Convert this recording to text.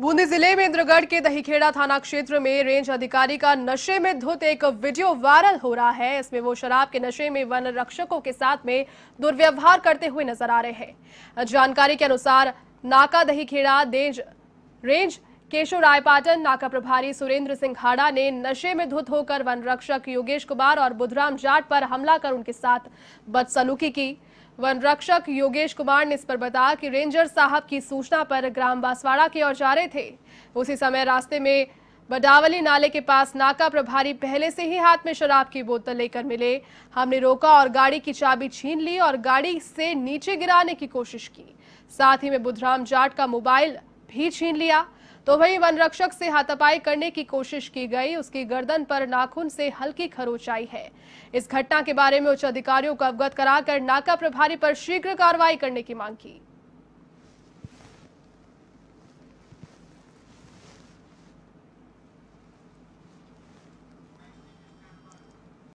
बूंदी जिले में इंद्रगढ़ के दहीखेड़ा थाना क्षेत्र में रेंज अधिकारी का नशे में धुत एक वीडियो वायरल हो रहा है इसमें वो शराब के नशे में वन रक्षकों के साथ में दुर्व्यवहार करते हुए नजर आ रहे हैं जानकारी के अनुसार नाका दहीखेड़ा देंज रेंज केशव रायपाटन नाका प्रभारी सुरेंद्र सिंह हाड़ा ने नशे में धुत होकर वन रक्षक योगेश कुमार और बुधराम जाट पर हमला कर उनके साथ बदसलूकी की वन रक्षक योगेश कुमार ने इस पर बताया कि रेंजर साहब की सूचना पर ग्राम बांसवाड़ा की ओर जा रहे थे उसी समय रास्ते में बडावली नाले के पास नाका प्रभारी पहले से ही हाथ में शराब की बोतल लेकर मिले हमने रोका और गाड़ी की चाबी छीन ली और गाड़ी से नीचे गिराने की कोशिश की साथ ही में बुधराम जाट का मोबाइल भी छीन लिया तो वहीं वन रक्षक से हाथापाई करने की कोशिश की गई उसकी गर्दन पर नाखून से हल्की खरोच आई है इस घटना के बारे में उच्च अधिकारियों को अवगत कराकर नाका प्रभारी पर शीघ्र कार्रवाई करने की मांग की